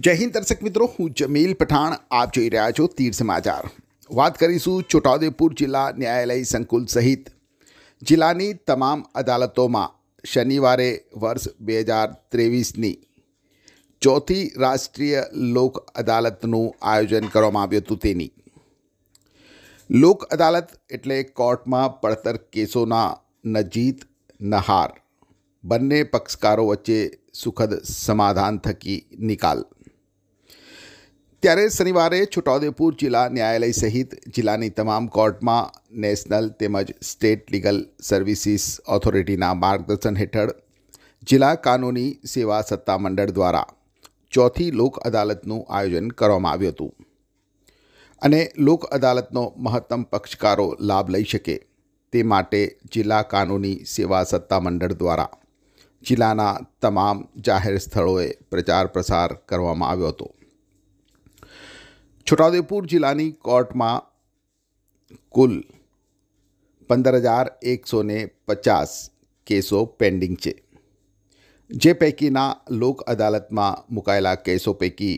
જય હિન્દ દર્શક મિત્રો હું જમીલ પઠાણ આપ જોઈ રહ્યા છો તીર સમાચાર વાત કરીશું છોટાઉદેપુર જિલ્લા ન્યાયાલય સંકુલ સહિત જિલ્લાની તમામ અદાલતોમાં શનિવારે વર્ષ બે હજાર ત્રેવીસની ચોથી રાષ્ટ્રીય લોક અદાલતનું આયોજન કરવામાં આવ્યું હતું તેની લોક અદાલત એટલે કોર્ટમાં પડતર કેસોના નજીત નહાર બંને પક્ષકારો વચ્ચે સુખદ સમાધાન થકી નિકાલ ત્યારે શનિવારે છોટાઉદેપુર જિલ્લા ન્યાયાલય સહિત જિલ્લાની તમામ કોર્ટમાં નેશનલ તેમજ સ્ટેટ લીગલ સર્વિસીસ ઓથોરિટીના માર્ગદર્શન હેઠળ જિલ્લા કાનૂની સેવા સત્તા મંડળ દ્વારા ચોથી લોક અદાલતનું આયોજન કરવામાં આવ્યું હતું અને લોક અદાલતનો મહત્તમ પક્ષકારો લાભ લઈ શકે તે માટે જિલ્લા કાનૂની સેવા સત્તા મંડળ દ્વારા જિલ્લાના તમામ જાહેર સ્થળોએ પ્રચાર પ્રસાર કરવામાં આવ્યો હતો છોટાઉદેપુર જિલ્લાની કોર્ટમાં કુલ પંદર હજાર એકસો પચાસ કેસો પેન્ડિંગ છે જે પૈકીના લોક અદાલતમાં મુકાયેલા કેસો પૈકી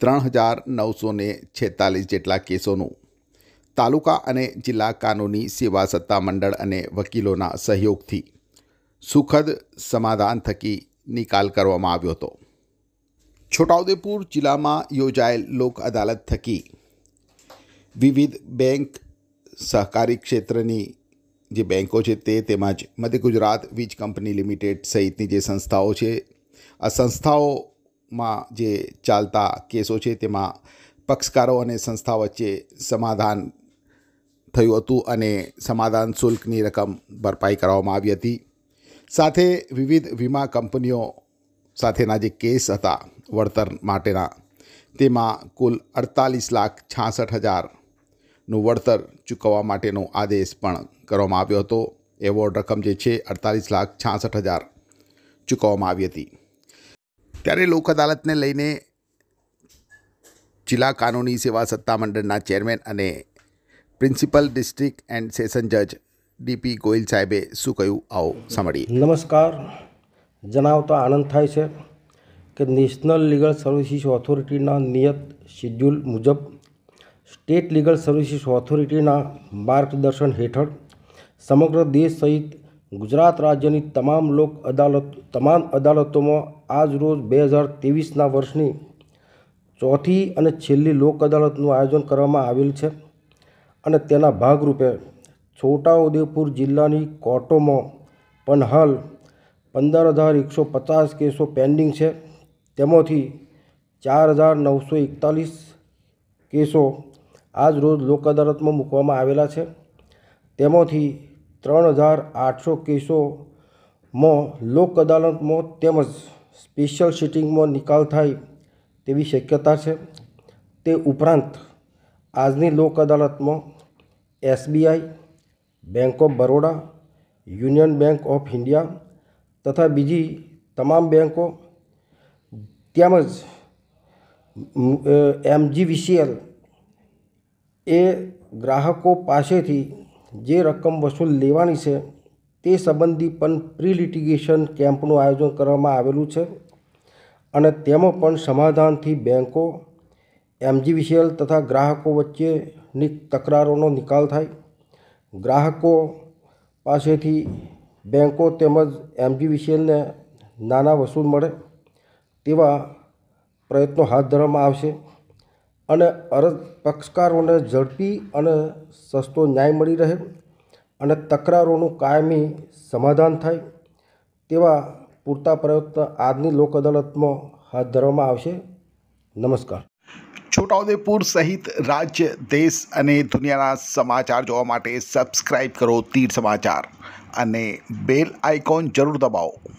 ત્રણ હજાર નવસો છેતાલીસ જેટલા કેસોનું તાલુકા અને જિલ્લા કાનૂની સેવા સત્તા મંડળ અને વકીલોના સહયોગથી સુખદ સમાધાન થકી નિકાલ કરવામાં આવ્યો હતો છોટાઉદેપુર જિલ્લામાં યોજાયેલ લોક અદાલત થકી વિવિધ બેંક સહકારી ક્ષેત્રની જે બેન્કો છે તે તેમજ મધ્ય ગુજરાત વીજ કંપની લિમિટેડ સહિતની જે સંસ્થાઓ છે આ સંસ્થાઓમાં જે ચાલતા કેસો છે તેમાં પક્ષકારો અને સંસ્થા વચ્ચે સમાધાન થયું હતું અને સમાધાન શુલ્કની રકમ ભરપાઈ કરવામાં આવી હતી સાથે વિવિધ વીમા કંપનીઓ સાથેના જે કેસ હતા વળતર માટેના તેમાં કુલ અડતાલીસ લાખ છાસઠ હજારનું વળતર ચૂકવવા માટેનો આદેશ પણ કરવામાં આવ્યો હતો એવોર્ડ રકમ જે છે અડતાલીસ લાખ છાસઠ હજાર ચૂકવવામાં આવી હતી ત્યારે લોક અદાલતને લઈને જિલ્લા કાનૂની સેવા સત્તામંડળના ચેરમેન અને પ્રિન્સિપલ ડિસ્ટ્રિક્ટ એન્ડ સેશન જજ ડીપી ગોયલ સાહેબે શું કહ્યું આવો સાંભળીએ નમસ્કાર જણાવતા આનંદ થાય છે કે નેશનલ લીગલ સર્વિસીસ ઓથોરિટીના નિયત શિડ્યુલ મુજબ સ્ટેટ લીગલ સર્વિસીસ ઓથોરિટીના માર્ગદર્શન હેઠળ સમગ્ર દેશ સહિત ગુજરાત રાજ્યની તમામ લોક અદાલત તમામ અદાલતોમાં આજરોજ બે હજાર ત્રેવીસના વર્ષની ચોથી અને છેલ્લી લોક અદાલતનું આયોજન કરવામાં આવેલ છે અને તેના ભાગરૂપે છોટાઉદેપુર જિલ્લાની કોર્ટોમાં પણ હાલ પંદર હજાર એકસો પચાસ કેસો પેન્ડિંગ છે તેમાંથી ચાર હજાર નવસો એકતાલીસ કેસો આજ રોજ લોક અદાલતમાં મૂકવામાં આવેલા છે તેમાંથી ત્રણ હજાર આઠસો કેસોમાં લોક અદાલતમાં તેમજ સ્પેશિયલ સિટિંગમાં નિકાલ થાય તેવી શક્યતા છે તે ઉપરાંત આજની લોક અદાલતમાં SBI bank of Baroda union bank of India તથા બીજી તમામ બેંકો તેમજ એમજી વિસીએલ એ ગ્રાહકો પાસેથી જે રકમ વસૂલ લેવાની છે તે સંબંધી પણ પ્રી લિટિગેશન કેમ્પનું આયોજન કરવામાં આવેલું છે અને તેમાં પણ સમાધાનથી બેન્કો એમજી એમજીવીસીએલ તથા ગ્રાહકો વચ્ચેની તકરારોનો નિકાલ થાય ગ્રાહકો પાસેથી બેન્કો તેમજ એમજી એમજીવીસીએલને નાના વસૂલ મળે તેવા પ્રયત્નો હાથ ધરવામાં આવશે અને અરજ પક્ષકારોને ઝડપી અને સસ્તો ન્યાય મળી રહે અને તકરારોનું કાયમી સમાધાન થાય તેવા પૂરતા પ્રયત્ન આજની લોક અદાલતમાં હાથ ધરવામાં આવશે નમસ્કાર છોટાઉદેપુર સહિત રાજ્ય દેશ અને દુનિયાના સમાચાર જોવા માટે સબસ્ક્રાઈબ કરો તીર સમાચાર અને બેલ આઇકોન જરૂર દબાવો